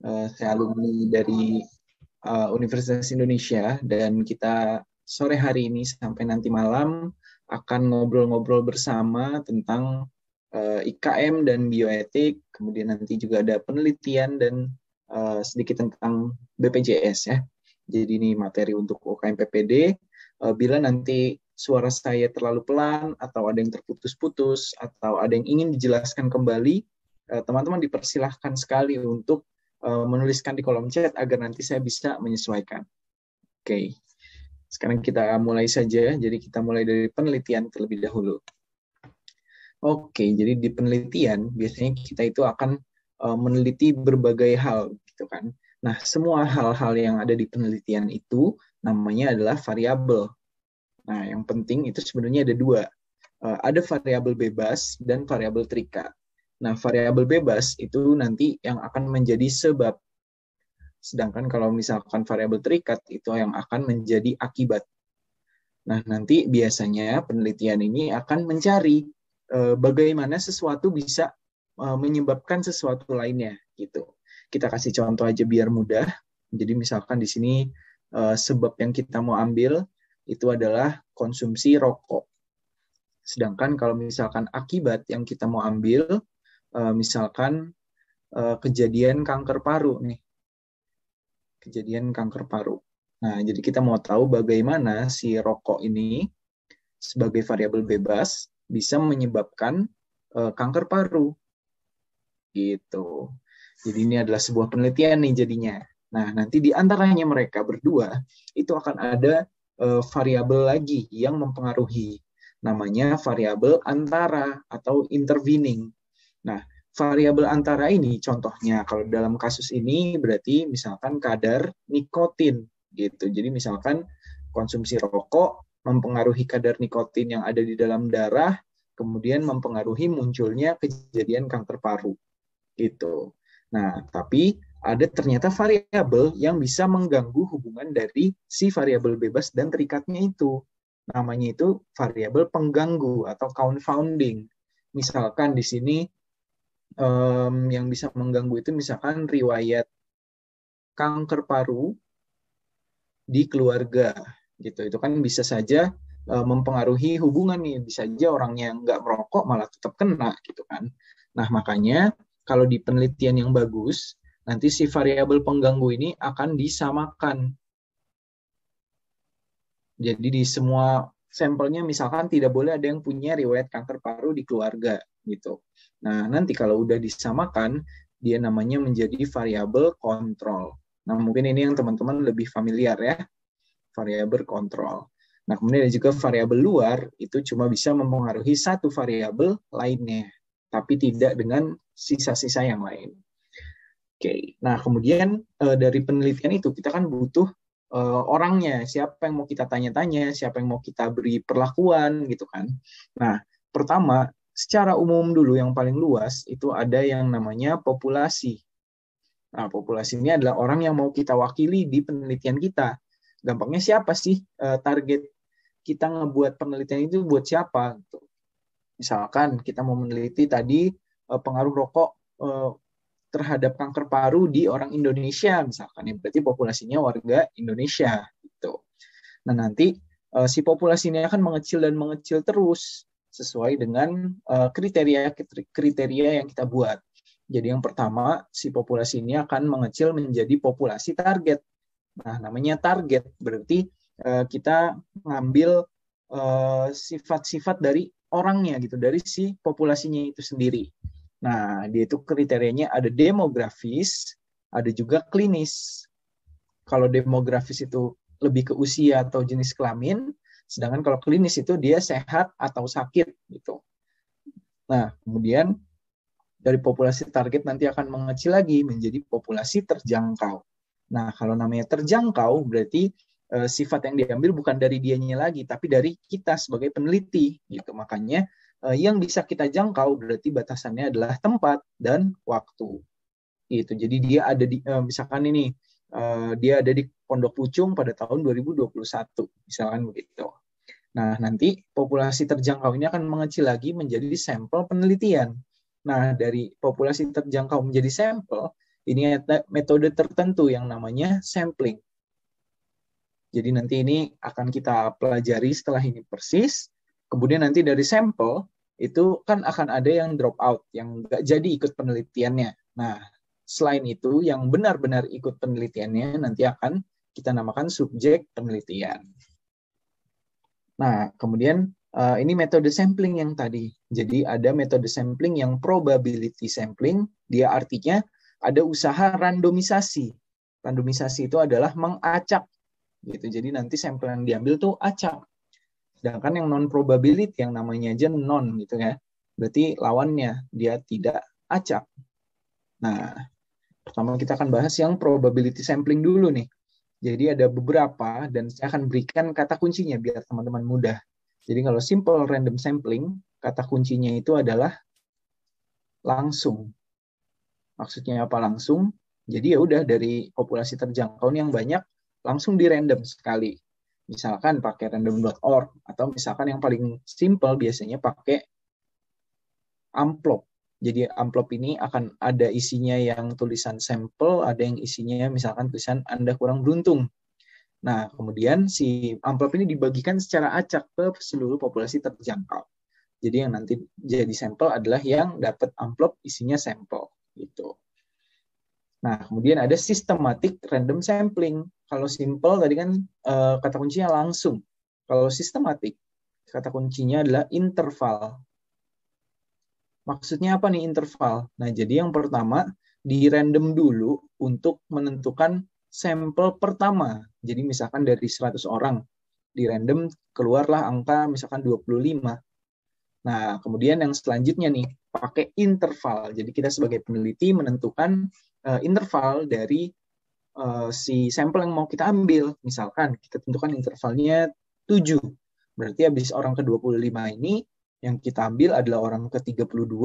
Uh, eh, saya alumni dari uh, Universitas Indonesia dan kita sore hari ini sampai nanti malam akan ngobrol-ngobrol bersama tentang uh, eh, IKM dan bioetik. Kemudian nanti juga ada penelitian dan uh, sedikit tentang BPJS ya. Jadi ini materi untuk UKM PPD. Uh, bila nanti suara saya terlalu pelan atau ada yang terputus-putus atau ada yang ingin dijelaskan kembali, teman-teman dipersilahkan sekali untuk Eh, menuliskan di kolom chat agar nanti saya bisa menyesuaikan. Oke, okay. sekarang kita mulai saja. Ya. Jadi kita mulai dari penelitian terlebih dahulu. Oke, okay, jadi di penelitian biasanya kita itu akan eh, meneliti berbagai hal, gitu kan? Nah, semua hal-hal yang ada di penelitian itu namanya adalah variabel. Nah, yang penting itu sebenarnya ada dua. Eh, ada variabel bebas dan variabel terikat. Nah, variabel bebas itu nanti yang akan menjadi sebab. Sedangkan kalau misalkan variabel terikat itu yang akan menjadi akibat. Nah, nanti biasanya penelitian ini akan mencari eh, bagaimana sesuatu bisa eh, menyebabkan sesuatu lainnya gitu. Kita kasih contoh aja biar mudah. Jadi misalkan di sini eh, sebab yang kita mau ambil itu adalah konsumsi rokok. Sedangkan kalau misalkan akibat yang kita mau ambil Eh, misalkan eh, kejadian kanker paru nih kejadian kanker paru. Nah, jadi kita mau tahu bagaimana si rokok ini sebagai variabel bebas bisa menyebabkan eh, kanker paru. Gitu. Jadi ini adalah sebuah penelitian nih jadinya. Nah, nanti di antaranya mereka berdua itu akan ada variabel lagi yang mempengaruhi namanya variabel antara atau intervening. Nah, variabel antara ini contohnya kalau dalam kasus ini berarti misalkan kadar nikotin gitu. Jadi misalkan konsumsi rokok mempengaruhi kadar nikotin yang ada di dalam darah, kemudian mempengaruhi munculnya kejadian kanker paru. Gitu. Nah, tapi ada ternyata variabel yang bisa mengganggu hubungan dari si variabel bebas dan terikatnya itu. Namanya itu variabel pengganggu atau confounding. Misalkan di sini um, yang bisa mengganggu itu misalkan riwayat kanker paru di keluarga gitu itu kan bisa saja uh, mempengaruhi hubungan nih bisa aja orang yang nggak merokok malah tetap kena gitu kan nah makanya kalau di penelitian yang bagus nanti si variabel pengganggu ini akan disamakan jadi di semua sampelnya misalkan tidak boleh ada yang punya riwayat kanker paru di keluarga gitu. Nah, nanti kalau udah disamakan, dia namanya menjadi variabel kontrol. Nah, mungkin ini yang teman-teman lebih familiar ya, variabel kontrol. Nah, kemudian ada juga variabel luar itu cuma bisa mempengaruhi satu variabel lainnya, tapi tidak dengan sisa-sisa yang lain. Oke, nah kemudian eh, dari penelitian itu kita kan butuh eh, orangnya, siapa yang mau kita tanya-tanya, siapa yang mau kita beri perlakuan gitu kan. Nah, pertama secara umum dulu yang paling luas itu ada yang namanya populasi. Nah, populasi ini adalah orang yang mau kita wakili di penelitian kita. Gampangnya siapa sih eh, target kita ngebuat penelitian itu buat siapa? Gitu? Misalkan kita mau meneliti tadi eh, pengaruh rokok eh, terhadap kanker paru di orang Indonesia, misalkan ya berarti populasinya warga Indonesia gitu. Nah nanti si populasi ini akan mengecil dan mengecil terus sesuai dengan eh, kriteria kriteria yang kita buat. Jadi yang pertama, si populasi ini akan mengecil menjadi populasi target. Nah, namanya target berarti eh, kita ngambil eh, sifat-sifat dari orangnya gitu, dari si populasinya itu sendiri. Nah, dia itu kriterianya ada demografis, ada juga klinis. Kalau demografis itu lebih ke usia atau jenis kelamin, Sedangkan kalau klinis itu dia sehat atau sakit gitu. Nah, kemudian dari populasi target nanti akan mengecil lagi menjadi populasi terjangkau. Nah, kalau namanya terjangkau berarti e, sifat yang diambil bukan dari dianya lagi tapi dari kita sebagai peneliti gitu. Makanya e, yang bisa kita jangkau berarti batasannya adalah tempat dan waktu. Gitu. Jadi dia ada di e, misalkan ini Eh, dia ada di Pondok Pucung pada tahun 2021, misalkan begitu. Nah, nanti populasi terjangkau ini akan mengecil lagi menjadi sampel penelitian. Nah, dari populasi terjangkau menjadi sampel, ini metode tertentu yang namanya sampling. Jadi nanti ini akan kita pelajari setelah ini persis. Kemudian nanti dari sampel, itu kan akan ada yang drop out, yang nggak jadi ikut penelitiannya. Nah, Selain itu, yang benar-benar ikut penelitiannya nanti akan kita namakan subjek penelitian. Nah, kemudian eh, ini metode sampling yang tadi. Jadi ada metode sampling yang probability sampling, dia artinya ada usaha randomisasi. Randomisasi itu adalah mengacak gitu. Jadi nanti sampel yang diambil tuh acak. Sedangkan yang non probability yang namanya aja non gitu ya. Berarti lawannya dia tidak acak. Nah, Pertama kita akan bahas yang probability sampling dulu nih. Jadi ada beberapa dan saya akan berikan kata kuncinya biar teman-teman mudah. Jadi kalau simple random sampling, kata kuncinya itu adalah langsung. Maksudnya apa langsung? Jadi ya udah dari populasi terjangkau yang banyak langsung di random sekali. Misalkan pakai random.org atau misalkan yang paling simple biasanya pakai amplop jadi amplop ini akan ada isinya yang tulisan sampel, ada yang isinya misalkan tulisan Anda kurang beruntung. Nah, kemudian si amplop ini dibagikan secara acak ke seluruh populasi terjangkau. Jadi yang nanti jadi sampel adalah yang dapat amplop isinya sampel gitu. Nah, kemudian ada sistematik random sampling. Kalau simple tadi kan eh, kata kuncinya langsung. Kalau sistematik kata kuncinya adalah interval. Maksudnya apa nih interval? Nah, jadi yang pertama di random dulu untuk menentukan sampel pertama. Jadi misalkan dari 100 orang di random keluarlah angka misalkan 25. Nah, kemudian yang selanjutnya nih pakai interval. Jadi kita sebagai peneliti menentukan uh, interval dari uh, si sampel yang mau kita ambil. Misalkan kita tentukan intervalnya 7. Berarti habis orang ke-25 ini yang kita ambil adalah orang ke-32,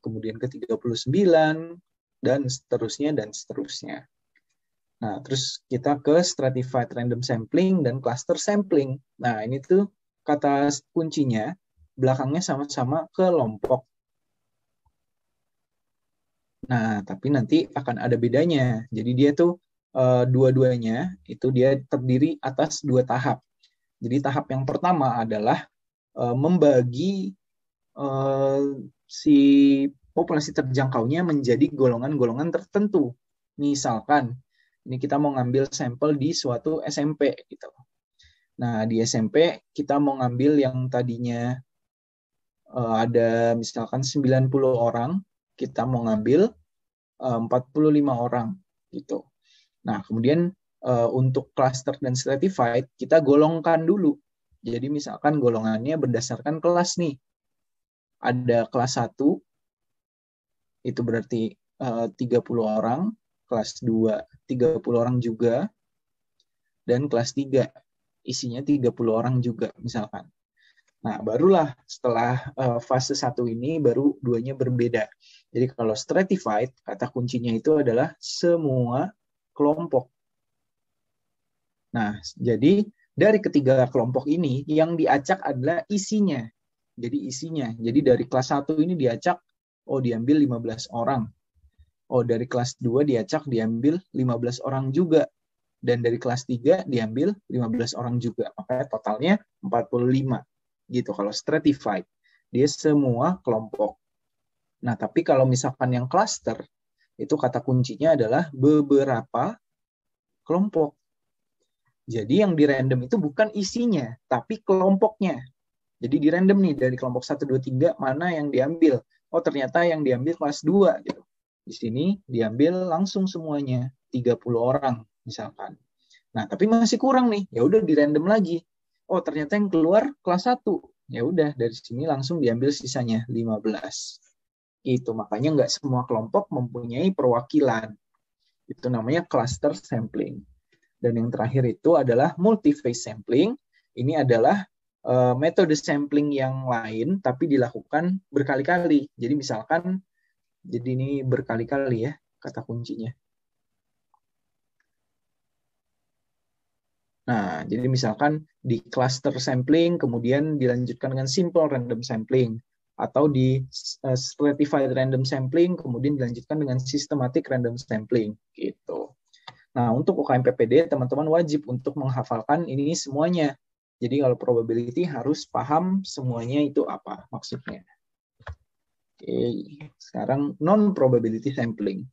kemudian ke-39, dan seterusnya, dan seterusnya. Nah, terus kita ke stratified random sampling dan cluster sampling. Nah, ini tuh kata kuncinya, belakangnya sama-sama kelompok. Nah, tapi nanti akan ada bedanya. Jadi dia tuh eh, dua-duanya itu dia terdiri atas dua tahap. Jadi tahap yang pertama adalah Eh, membagi uh, si populasi terjangkaunya menjadi golongan-golongan tertentu. Misalkan ini kita mau ngambil sampel di suatu SMP gitu. Nah, di SMP kita mau ngambil yang tadinya uh, ada misalkan 90 orang, kita mau ngambil uh, 45 orang gitu. Nah, kemudian uh, untuk cluster dan stratified kita golongkan dulu jadi misalkan golongannya berdasarkan kelas nih. Ada kelas 1 itu berarti eh, uh, 30 orang, kelas 2 30 orang juga dan kelas 3 isinya 30 orang juga misalkan. Nah, barulah setelah uh, fase satu ini baru duanya berbeda. Jadi kalau stratified, kata kuncinya itu adalah semua kelompok. Nah, jadi dari ketiga kelompok ini yang diacak adalah isinya. Jadi isinya. Jadi dari kelas 1 ini diacak oh diambil 15 orang. Oh dari kelas 2 diacak diambil 15 orang juga. Dan dari kelas 3 diambil 15 orang juga. Makanya totalnya 45. Gitu kalau stratified. Dia semua kelompok. Nah, tapi kalau misalkan yang cluster, itu kata kuncinya adalah beberapa kelompok. Jadi yang di random itu bukan isinya, tapi kelompoknya. Jadi di random nih dari kelompok 1 2 3 mana yang diambil. Oh, ternyata yang diambil kelas 2 gitu. Di sini diambil langsung semuanya 30 orang misalkan. Nah, tapi masih kurang nih. Ya udah di random lagi. Oh, ternyata yang keluar kelas 1. Ya udah dari sini langsung diambil sisanya 15. Itu makanya nggak semua kelompok mempunyai perwakilan. Itu namanya cluster sampling. Dan yang terakhir itu adalah multi-phase sampling. Ini adalah uh, metode sampling yang lain, tapi dilakukan berkali-kali. Jadi misalkan, jadi ini berkali-kali ya kata kuncinya. Nah, jadi misalkan di cluster sampling, kemudian dilanjutkan dengan simple random sampling, atau di eh, stratified random sampling, kemudian dilanjutkan dengan systematic random sampling, gitu. Nah, untuk UKM PPD, teman-teman wajib untuk menghafalkan ini semuanya. Jadi kalau probability harus paham semuanya itu apa maksudnya. Oke, sekarang non-probability sampling.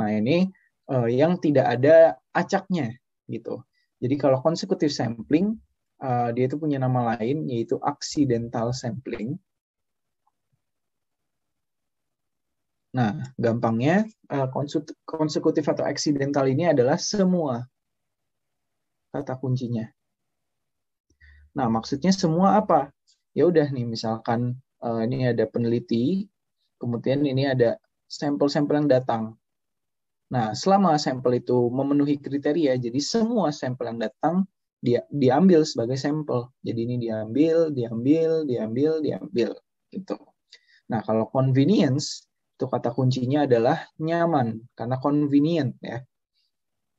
Nah, ini uh, yang tidak ada acaknya gitu. Jadi kalau consecutive sampling, uh, dia itu punya nama lain yaitu accidental sampling. Nah, gampangnya eh, konsekutif atau eksidental ini adalah semua kata kuncinya. Nah, maksudnya semua apa? Ya udah nih, misalkan eh, ini ada peneliti, kemudian ini ada sampel-sampel yang datang. Nah, selama sampel itu memenuhi kriteria, jadi semua sampel yang datang dia diambil sebagai sampel. Jadi ini diambil, diambil, diambil, diambil, gitu. Nah, kalau convenience itu kata kuncinya adalah nyaman karena convenient ya.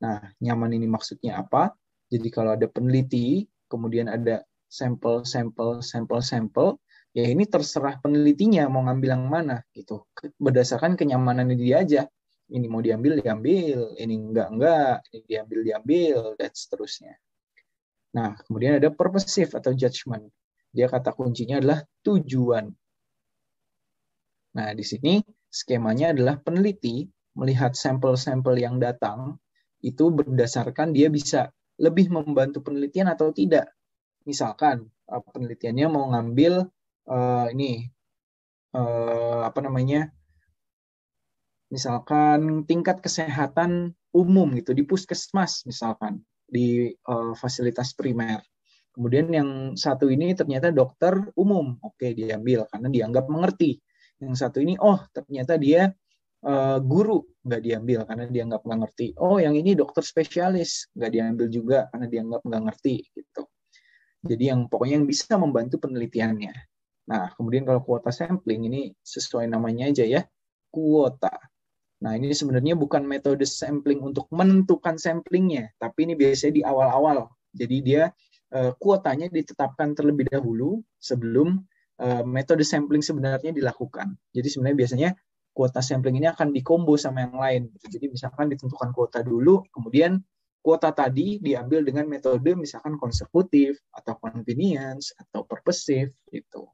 Nah, nyaman ini maksudnya apa? Jadi kalau ada peneliti, kemudian ada sampel, sampel, sampel, sampel, ya ini terserah penelitinya mau ngambil yang mana gitu. Berdasarkan kenyamanan dia aja. Ini mau diambil, diambil. Ini enggak, enggak. Ini diambil, diambil, dan seterusnya. Nah, kemudian ada purposive atau judgment. Dia kata kuncinya adalah tujuan. Nah, di sini Skemanya adalah peneliti melihat sampel-sampel yang datang itu berdasarkan dia bisa lebih membantu penelitian atau tidak. Misalkan eh, penelitiannya mau ngambil uh, ini uh, apa namanya? Misalkan tingkat kesehatan umum gitu di puskesmas misalkan di uh, fasilitas primer. Kemudian yang satu ini ternyata dokter umum, oke diambil karena dianggap mengerti yang satu ini oh ternyata dia uh, guru nggak diambil karena dia nggak pernah ngerti oh yang ini dokter spesialis nggak diambil juga karena dia nggak nggak ngerti gitu jadi yang pokoknya yang bisa membantu penelitiannya nah kemudian kalau kuota sampling ini sesuai namanya aja ya kuota nah ini sebenarnya bukan metode sampling untuk menentukan samplingnya tapi ini biasanya di awal-awal jadi dia eh, kuotanya ditetapkan terlebih dahulu sebelum Eh, metode sampling sebenarnya dilakukan. Jadi sebenarnya biasanya kuota sampling ini akan dikombo sama yang lain. Jadi misalkan ditentukan kuota dulu, kemudian kuota tadi diambil dengan metode misalkan konsekutif atau convenience atau purposive itu.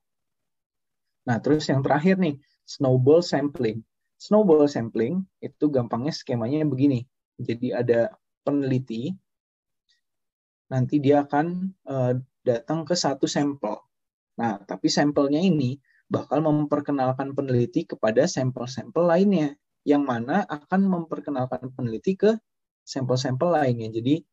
Nah, terus yang terakhir nih, snowball sampling. Snowball sampling itu gampangnya skemanya begini. Jadi ada peneliti nanti dia akan eh, datang ke satu sampel Nah, tapi sampelnya ini bakal memperkenalkan peneliti kepada sampel-sampel lainnya, yang mana akan memperkenalkan peneliti ke sampel-sampel lainnya. Jadi,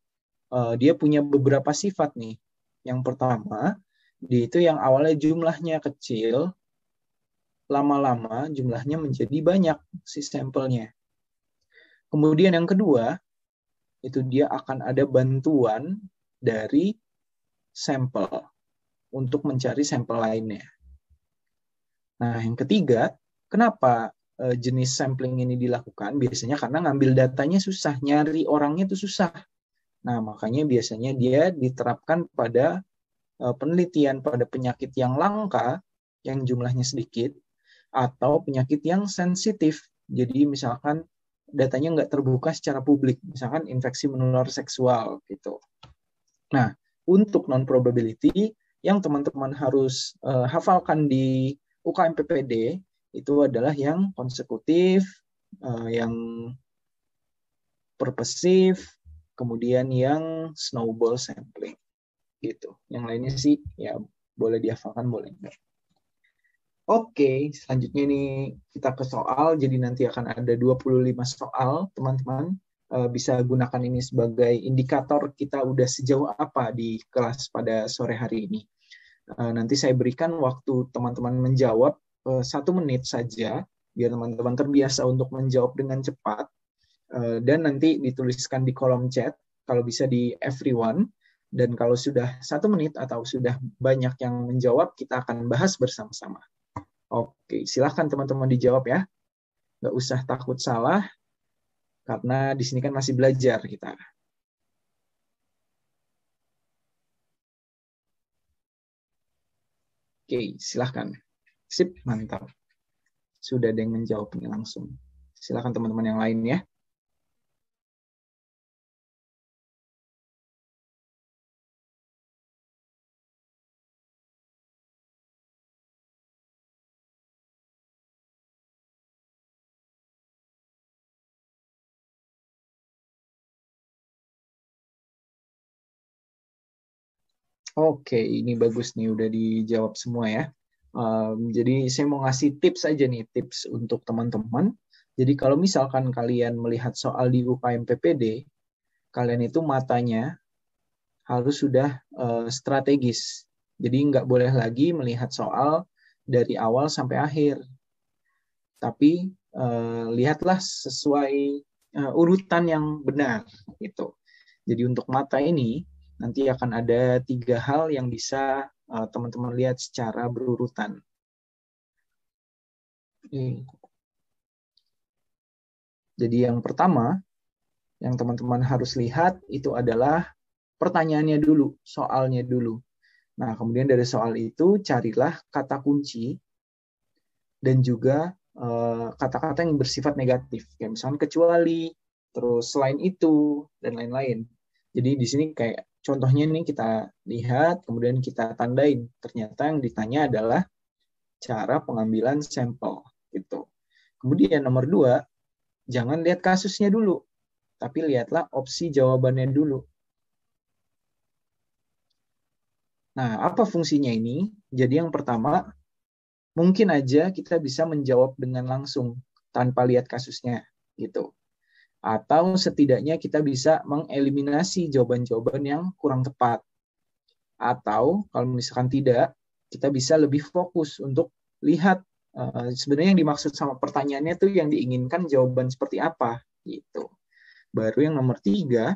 uh, dia punya beberapa sifat nih. Yang pertama, dia itu yang awalnya jumlahnya kecil, lama-lama jumlahnya menjadi banyak si sampelnya. Kemudian yang kedua, itu dia akan ada bantuan dari sampel untuk mencari sampel lainnya. Nah, yang ketiga, kenapa e, jenis sampling ini dilakukan? Biasanya karena ngambil datanya susah, nyari orangnya itu susah. Nah, makanya biasanya dia diterapkan pada e, penelitian pada penyakit yang langka yang jumlahnya sedikit atau penyakit yang sensitif. Jadi misalkan datanya nggak terbuka secara publik, misalkan infeksi menular seksual gitu. Nah, untuk non probability yang teman-teman harus uh, hafalkan di UKM PPD itu adalah yang konsekutif, uh, yang purposive, kemudian yang snowball sampling gitu. Yang lainnya sih ya boleh dihafalkan boleh enggak. Oke, selanjutnya ini kita ke soal. Jadi nanti akan ada 25 soal, teman-teman. Eh, bisa gunakan ini sebagai indikator kita udah sejauh apa di kelas pada sore hari ini. Eh, nanti saya berikan waktu teman-teman menjawab eh, satu menit saja, biar teman-teman terbiasa untuk menjawab dengan cepat, dan nanti dituliskan di kolom chat, kalau bisa di everyone, dan kalau sudah satu menit atau sudah banyak yang menjawab, kita akan bahas bersama-sama. Oke, silahkan teman-teman dijawab ya. Nggak usah takut salah, karena di sini kan masih belajar kita. Oke, silahkan. Sip, mantap. Sudah ada yang menjawab ini langsung. Silahkan teman-teman yang lain ya. Oke, ini bagus nih udah dijawab semua ya. Um, jadi saya mau ngasih tips aja nih tips untuk teman-teman. Jadi kalau misalkan kalian melihat soal di UKM PPD, kalian itu matanya harus sudah uh, strategis. Jadi nggak boleh lagi melihat soal dari awal sampai akhir. Tapi uh, lihatlah sesuai uh, urutan yang benar gitu. Jadi untuk mata ini Nanti akan ada tiga hal yang bisa eh, teman-teman uh, lihat secara berurutan. Jadi yang pertama yang teman-teman harus lihat itu adalah pertanyaannya dulu, soalnya dulu. Nah, kemudian dari soal itu carilah kata kunci dan juga eh, kata-kata uh, yang bersifat negatif, kayak misalnya kecuali, terus selain itu dan lain-lain. Jadi di sini kayak Contohnya ini kita lihat, kemudian kita tandain. Ternyata yang ditanya adalah cara pengambilan sampel gitu. Kemudian nomor dua, jangan lihat kasusnya dulu, tapi lihatlah opsi jawabannya dulu. Nah, apa fungsinya ini? Jadi yang pertama, mungkin aja kita bisa menjawab dengan langsung tanpa lihat kasusnya gitu atau setidaknya kita bisa mengeliminasi jawaban-jawaban yang kurang tepat. Atau kalau misalkan tidak, kita bisa lebih fokus untuk lihat eh, sebenarnya yang dimaksud sama pertanyaannya itu yang diinginkan jawaban seperti apa gitu. Baru yang nomor tiga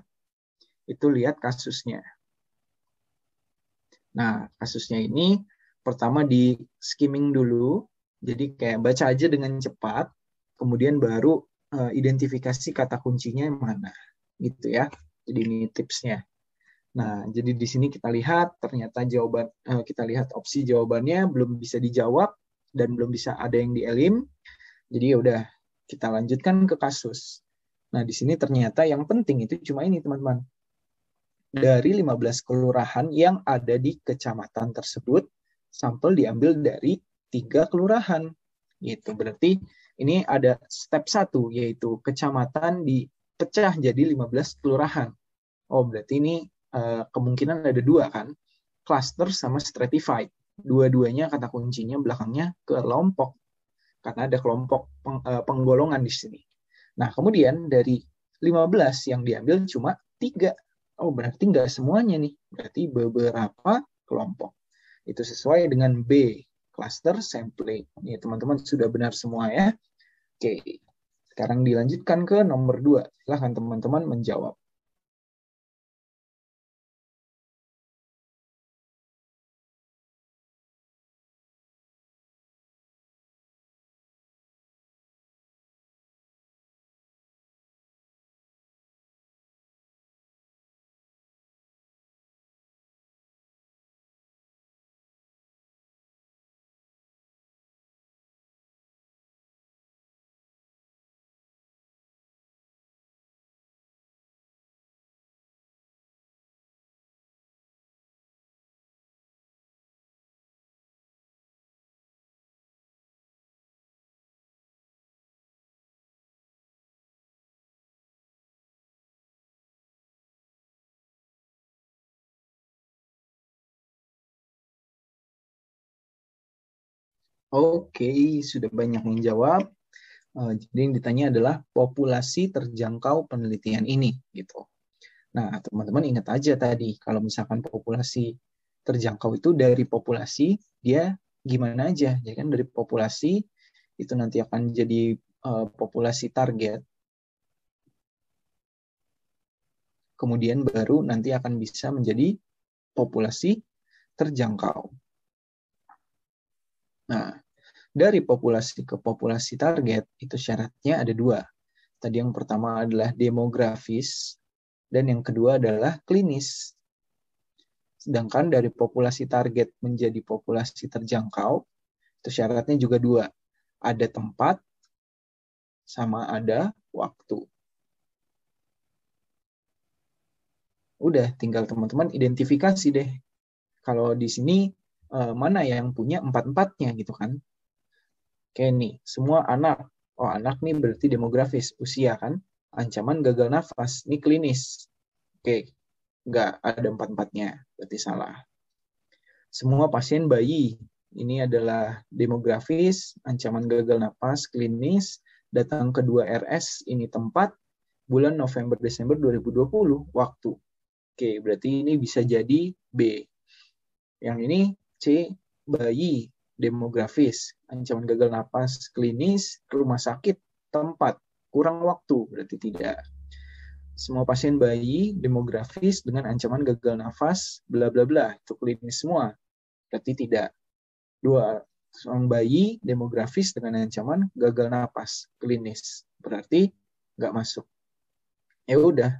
itu lihat kasusnya. Nah, kasusnya ini pertama di skimming dulu, jadi kayak baca aja dengan cepat, kemudian baru Eh, identifikasi kata kuncinya yang mana gitu ya jadi ini tipsnya nah jadi di sini kita lihat ternyata jawaban eh, kita lihat opsi jawabannya belum bisa dijawab dan belum bisa ada yang dielim jadi ya udah kita lanjutkan ke kasus nah di sini ternyata yang penting itu cuma ini teman-teman dari 15 kelurahan yang ada di kecamatan tersebut sampel diambil dari tiga kelurahan gitu berarti ini ada step satu yaitu kecamatan dipecah jadi 15 kelurahan. Oh, berarti ini uh, kemungkinan ada dua kan, cluster sama stratified. Dua-duanya kata kuncinya belakangnya ke kelompok karena ada kelompok peng, uh, penggolongan di sini. Nah, kemudian dari 15 yang diambil cuma tiga. Oh, berarti nggak semuanya nih. Berarti beberapa kelompok. Itu sesuai dengan B cluster sampling. Ya, teman-teman sudah benar semua ya. Oke, sekarang dilanjutkan ke nomor dua. Silahkan teman-teman menjawab. Oke, sudah banyak yang jawab. Uh, jadi yang ditanya adalah populasi terjangkau penelitian ini, gitu. Nah, teman-teman ingat aja tadi, kalau misalkan populasi terjangkau itu dari populasi, dia gimana aja, ya kan? Dari populasi itu nanti akan jadi uh, populasi target. Kemudian baru nanti akan bisa menjadi populasi terjangkau. Nah, dari populasi ke populasi target itu syaratnya ada dua. Tadi yang pertama adalah demografis dan yang kedua adalah klinis. Sedangkan dari populasi target menjadi populasi terjangkau itu syaratnya juga dua. Ada tempat sama ada waktu. Udah, tinggal teman-teman identifikasi deh. Kalau di sini eh, mana yang punya empat-empatnya gitu kan. Kenny, semua anak. Oh, anak nih berarti demografis, usia kan? Ancaman gagal nafas, nih klinis. Oke, nggak ada empat-empatnya, berarti salah. Semua pasien bayi, ini adalah demografis, ancaman gagal nafas, klinis, datang kedua RS, ini tempat, bulan November-Desember 2020, waktu. Oke, berarti ini bisa jadi B. Yang ini C, bayi, demografis, ancaman gagal nafas klinis, rumah sakit, tempat, kurang waktu, berarti tidak. Semua pasien bayi demografis dengan ancaman gagal nafas, bla bla bla, itu klinis semua. Berarti tidak. Dua, seorang bayi demografis dengan ancaman gagal nafas klinis. Berarti nggak masuk. Ya udah,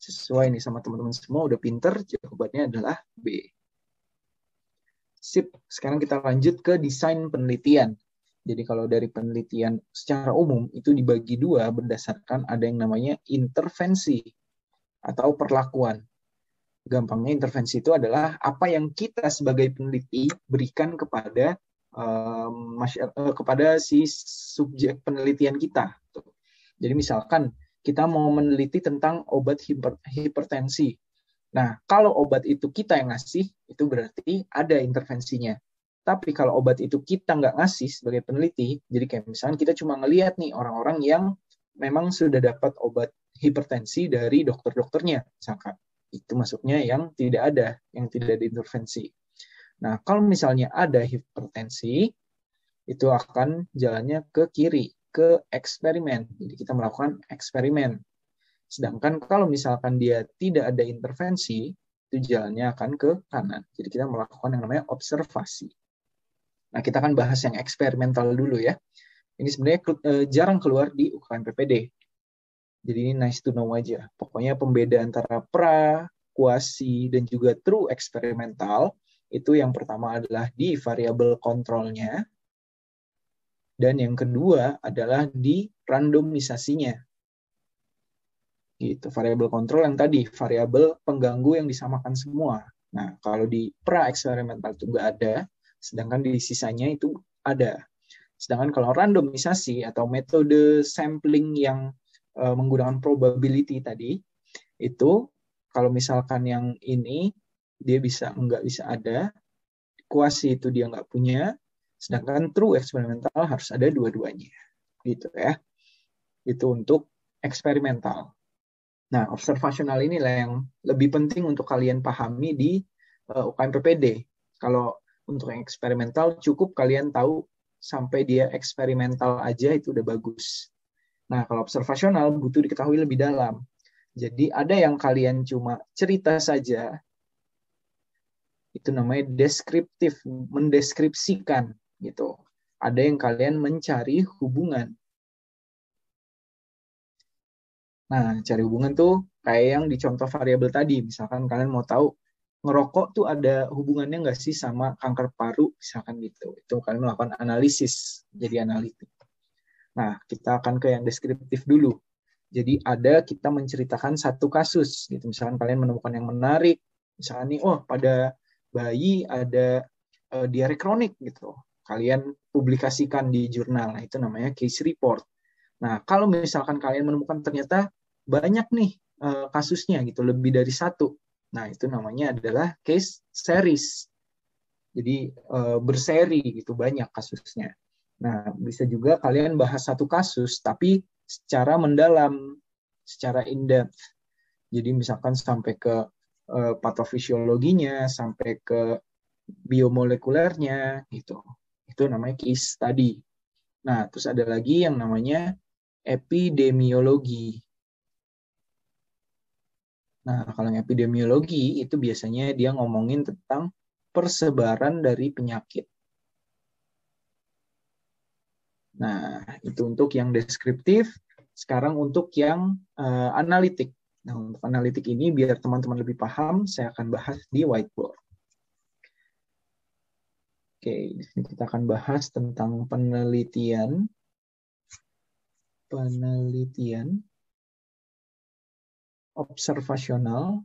sesuai nih sama teman-teman semua udah pinter, jawabannya adalah B. Sip, sekarang kita lanjut ke desain penelitian. Jadi kalau dari penelitian secara umum itu dibagi dua berdasarkan ada yang namanya intervensi atau perlakuan. Gampangnya intervensi itu adalah apa yang kita sebagai peneliti berikan kepada um, kepada si subjek penelitian kita. Jadi misalkan kita mau meneliti tentang obat hipertensi. Nah, kalau obat itu kita yang ngasih, itu berarti ada intervensinya. Tapi kalau obat itu kita nggak ngasih sebagai peneliti, jadi kayak misalnya kita cuma ngelihat nih orang-orang yang memang sudah dapat obat hipertensi dari dokter-dokternya, misalkan. itu masuknya yang tidak ada, yang tidak diintervensi. Nah, kalau misalnya ada hipertensi, itu akan jalannya ke kiri, ke eksperimen. Jadi kita melakukan eksperimen. Sedangkan kalau misalkan dia tidak ada intervensi, itu jalannya akan ke kanan. Jadi kita melakukan yang namanya observasi. Nah, kita akan bahas yang eksperimental dulu ya. Ini sebenarnya eh, jarang keluar di UKM PPD. Jadi ini nice to know aja. Pokoknya pembeda antara pra, kuasi, dan juga true eksperimental itu yang pertama adalah di variabel kontrolnya dan yang kedua adalah di randomisasinya gitu variabel kontrol yang tadi variabel pengganggu yang disamakan semua nah kalau di pra eksperimental itu nggak ada sedangkan di sisanya itu ada sedangkan kalau randomisasi atau metode sampling yang e, menggunakan probability tadi itu kalau misalkan yang ini dia bisa nggak bisa ada kuasi itu dia nggak punya sedangkan true eksperimental harus ada dua-duanya gitu ya itu untuk eksperimental Nah, observasional inilah yang lebih penting untuk kalian pahami di uh, eh, UKM PPD. Kalau untuk yang eksperimental cukup kalian tahu sampai dia eksperimental aja itu udah bagus. Nah, kalau observasional butuh diketahui lebih dalam. Jadi ada yang kalian cuma cerita saja itu namanya deskriptif, mendeskripsikan gitu. Ada yang kalian mencari hubungan Nah, cari hubungan tuh kayak yang di contoh variabel tadi. Misalkan kalian mau tahu ngerokok tuh ada hubungannya nggak sih sama kanker paru, misalkan gitu. Itu kalian melakukan analisis, jadi analitik. Nah, kita akan ke yang deskriptif dulu. Jadi ada kita menceritakan satu kasus, gitu. Misalkan kalian menemukan yang menarik, misalkan nih, oh pada bayi ada uh, diare kronik, gitu. Kalian publikasikan di jurnal, nah, itu namanya case report. Nah, kalau misalkan kalian menemukan ternyata banyak nih uh, kasusnya gitu, lebih dari satu. Nah, itu namanya adalah case series. Jadi uh, berseri gitu banyak kasusnya. Nah, bisa juga kalian bahas satu kasus tapi secara mendalam, secara in-depth. Jadi misalkan sampai ke uh, patofisiologinya, sampai ke biomolekulernya gitu. Itu namanya case study. Nah, terus ada lagi yang namanya epidemiologi. Nah, kalau yang epidemiologi itu biasanya dia ngomongin tentang persebaran dari penyakit. Nah, itu untuk yang deskriptif. Sekarang untuk yang uh, analitik. Nah, untuk analitik ini biar teman-teman lebih paham, saya akan bahas di whiteboard. Oke, di sini kita akan bahas tentang penelitian. Penelitian observasional